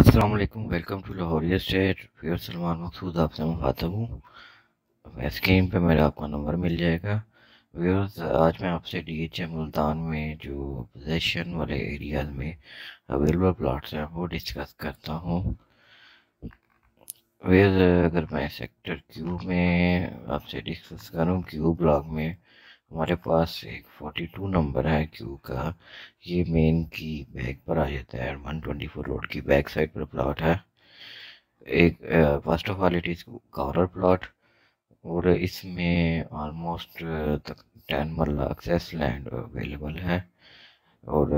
Aslam welcome to Lahoria state फिर सलमान मकसूद आपसे मुखातब हूँ स्कीम पे मेरा आपका नंबर मिल जाएगा व्यर्स आज मैं आपसे डी एच एम मुल्तान में जो पोजेशन वाले एरियाज़ में अवेलेबल प्लाट्स हैं वो डिस्कस करता हूँ व्यर्स अगर मैं सेक्टर क्यू में आपसे डिस्कस करूँ क्यू ब्लॉक में हमारे पास एक 42 नंबर है क्यू का ये मेन की बैक पर आ जाता है वन ट्वेंटी फोर रोड की बैक साइड पर प्लॉट है एक first of all it is corner plot और इसमें almost ten uh, marla excess land available है और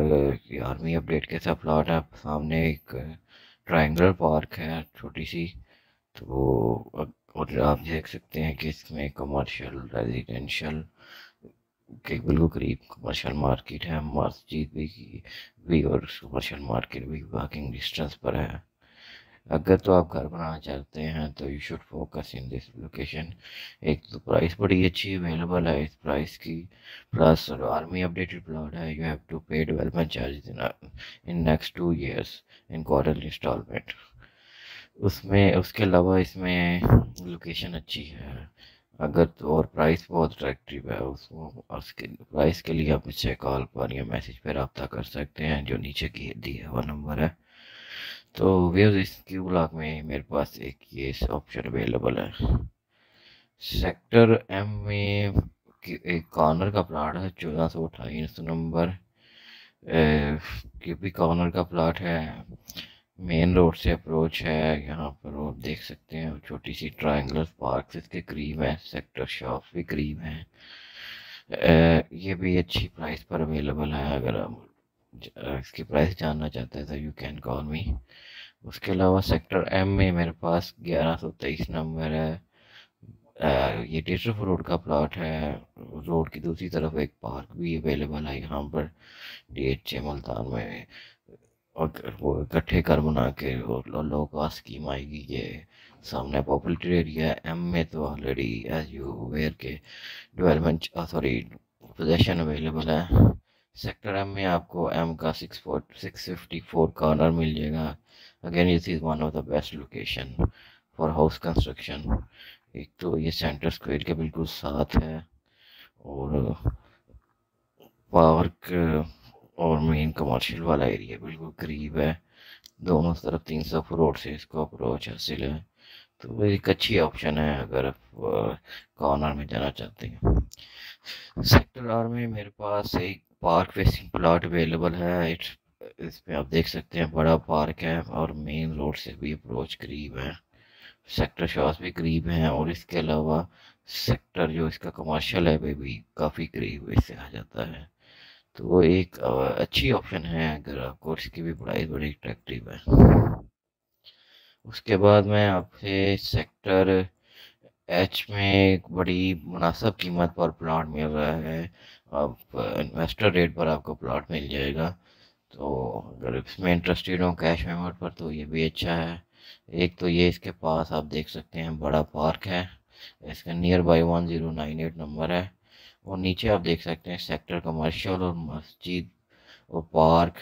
आर्मी uh, अपडेट के साथ प्लॉट है सामने एक ट्रायंगल uh, पार्क है छोटी सी तो और आप देख सकते हैं कि इसमें कमर्शियल रेजिडेंशियल के बिल्कुल करीब कमर्शियल मार्केट है मस्जिद भी की भी और कमर्शियल मार्केट भी वॉकिंग डिस्टेंस पर है अगर तो आप घर बनाना चाहते हैं तो you should focus in this location एक तो प्राइस बड़ी अच्छी अवेलेबल है इस प्राइस की प्लस आर्मी अपडेटेड प्लॉट है you have to pay development charge in in next two years in quarter installment उसमें उसके अलावा इसमें लोकेशन अच्छी है अगर तो और प्राइस बहुत अट्रैक्टिव है उसको उसके प्राइस के लिए आप मुझसे कॉल पर या मैसेज पर रबता कर सकते हैं जो नीचे की दिया हुआ नंबर है तो व्यूज इसकी ब्लॉक में मेरे पास एक ये ऑप्शन अवेलेबल है सेक्टर एम में एक कॉर्नर का प्लाट है चौदह सौ अठाईस नंबर के कॉर्नर का प्लाट है मेन रोड से अप्रोच है यहाँ पर आप देख सकते हैं छोटी सी ट्राइंगल पार्क इसके करीब है सेक्टर शॉप भी करीब है ये भी अच्छी प्राइस पर अवेलेबल है अगर आप इसकी प्राइस जानना चाहते हैं तो यू कैन कॉल मी उसके अलावा सेक्टर एम में मेरे पास ग्यारह सौ तेईस नंबर है ये डेटरफ रोड का प्लाट है रोड की दूसरी तरफ एक पार्क भी अवेलेबल है यहाँ पर डी एच ए मुल्तान में और वो इकट्ठे कर बना के और लोगों का स्कीम आएगी ये सामने पॉपुलेटेड एरिया एम में तो ऑलरेडी एज यू वेयर के डेवलपमेंट सॉरी पोजेशन अवेलेबल है सेक्टर एम में आपको एम का six four six fifty four corner मिल जाएगा again this is one of the best location for house construction एक तो ये सेंटर स्क्वेयर के बिल्कुल साथ है और पार्क और मेन कमर्शियल वाला एरिया बिल्कुल करीब है दोनों तरफ तीन सौ फ्रोड से इसको अप्रोच हासिल है तो एक अच्छी ऑप्शन है अगर आप कॉर्नर में जाना चाहते हैं सेक्टर आर में मेरे पास एक पार्क फेसिंग प्लाट अवेलेबल है इट्स इसमें आप देख सकते हैं बड़ा पार्क है और मेन रोड से भी अप्रोच करीब है सेक्टर शॉस भी करीब हैं और इसके अलावा सेक्टर जो इसका कमर्शियल है वे भी काफ़ी करीब इससे आ जाता है तो वो एक अच्छी ऑप्शन है अगर आपको इसकी भी प्राइस बड़ी अट्रैक्टिव है उसके बाद मैं आपसे सेक्टर एच में एक बड़ी मुनासब कीमत पर प्लाट मिल रहा है आप इन्वेस्टर रेट पर आपको प्लाट मिल जाएगा तो अगर इसमें इंटरेस्टेड हो कैश मेमोट पर तो ये भी अच्छा है एक तो ये इसके पास आप देख सकते हैं बड़ा पार्क है इसका nearby one zero nine eight number है और नीचे आप देख सकते हैं सेक्टर कमर्शियल और मस्जिद और पार्क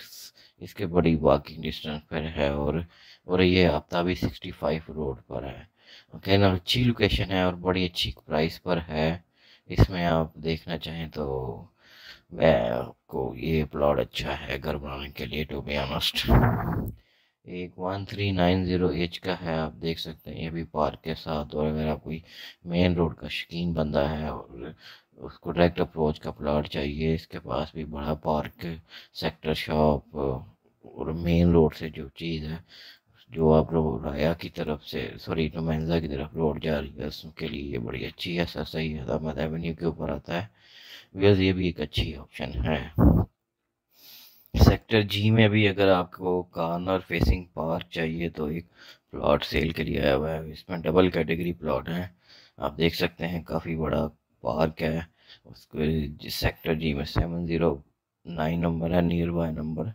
इसके बड़ी वॉकिंग डिस्टेंस पर है और और ये भी सिक्सटी फाइव रोड पर है ओके ना अच्छी लोकेशन है और बड़ी अच्छी प्राइस पर है इसमें आप देखना चाहें तो मैं आपको ये प्लॉट अच्छा है घर बनाने के लिए टू बी ऑनस्ट एक one three nine zero H का है आप देख सकते हैं ये भी पार्क के साथ और अगर आप कोई मेन रोड का शौकीन बंदा है और उसको डायरेक्ट अप्रोच का प्लाट चाहिए इसके पास भी बड़ा पार्क सेक्टर शॉप और मेन रोड से जो चीज़ है जो आप लोग राया की तरफ से सॉरी नोमेंजा की तरफ रोड जा रही है उसके लिए ये बड़ी अच्छी है सर सही है अहमद एवेन्यू के ऊपर आता है बिकॉज ये भी एक अच्छी ऑप्शन है सेक्टर जी में भी अगर आपको कार्नर फेसिंग पार्क चाहिए तो एक प्लॉट सेल के लिए आया हुआ है इसमें डबल कैटेगरी प्लॉट है आप देख सकते हैं काफ़ी बड़ा पार्क है उसके सेक्टर जी में सेवन ज़ीरो नाइन नंबर है नियर बाय नंबर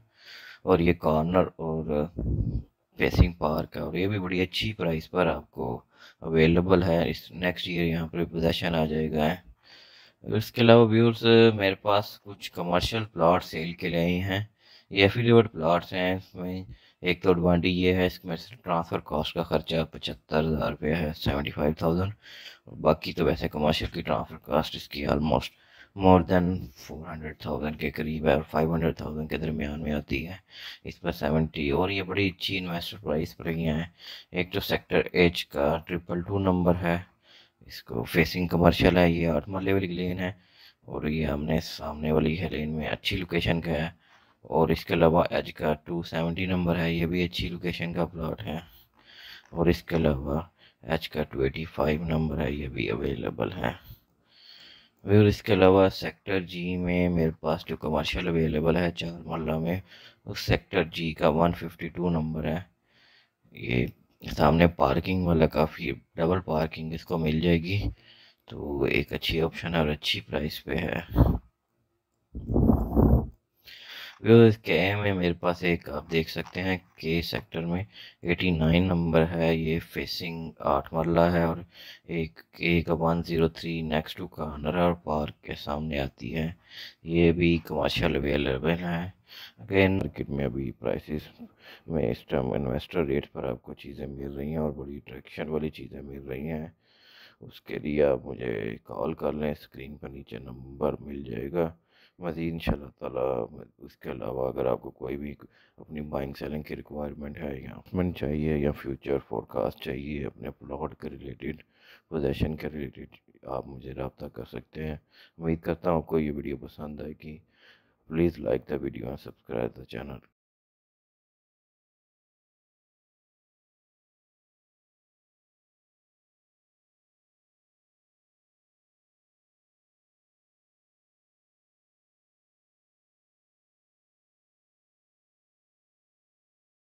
और ये कॉर्नर और फेसिंग पार्क है और ये भी बड़ी अच्छी प्राइस पर आपको अवेलेबल है इस नेक्स्ट ईयर यहाँ पर पोजेशन आ जाएगा इसके अलावा व्यूर्स मेरे पास कुछ कमर्शियल प्लाट सेल के लिए हैं ये एफिलेबल प्लाट्स हैं इसमें एक तो एडवांटेज ये है इसमें ट्रांसफ़र कॉस्ट का खर्चा पचहत्तर हज़ार रुपये है सेवेंटी फाइव थाउजेंड और बाकी तो वैसे कमर्शियल की ट्रांसफ़र कास्ट इसकी almost more than four hundred thousand के करीब है और फाइव हंड्रेड थाउजेंड के दरमियान में आती है इस पर सेवेंटी और ये बड़ी अच्छी इन्वेस्टर प्राइस पर ही है एक तो सेक्टर एच का ट्रिपल टू नंबर है इसको फेसिंग कमर्शियल है ये आठ मरले वाली लेन है और ये हमने सामने वाली है लेन में अच्छी लोकेशन का है और इसके अलावा एच का टू सेवेंटी नंबर है ये भी अच्छी लोकेशन का प्लाट है और इसके अलावा एच का टू एटी फाइव नंबर है ये भी अवेलेबल है और इसके अलावा सेक्टर जी में मेरे पास जो कमर्शियल अवेलेबल है चार मोहल्ला में उस सेक्टर जी का वन फिफ्टी टू नंबर है ये सामने पार्किंग वाला काफ़ी डबल पार्किंग इसको मिल जाएगी तो एक अच्छी ऑप्शन है और अच्छी प्राइस पे है व्यूअर्स कैम है मेरे पास एक आप देख सकते हैं के सेक्टर में 89 नंबर है ये फेसिंग आठ मरला है और एक के का one zero three next to का और पार्क के सामने आती है ये भी कमर्शियल अवेलेबल है अगेन मार्केट में अभी प्राइसेस में इस टाइम इन्वेस्टर रेट पर आपको चीज़ें मिल रही हैं और बड़ी अट्रैक्शन वाली चीज़ें मिल रही हैं उसके लिए आप मुझे कॉल कर लें स्क्रीन पर नीचे नंबर मिल जाएगा मज़ीद इन शाह उसके अलावा अगर आपको कोई भी अपनी बाइंग सेलिंग की रिक्वायरमेंट है या अपमेंट चाहिए या फ्यूचर फोरकास्ट चाहिए अपने प्लॉट के रिलेटेड पोजेशन के रिलेटेड आप मुझे रबता कर सकते हैं उम्मीद करता हूँ आपको ये वीडियो पसंद आएगी please like the video and subscribe the channel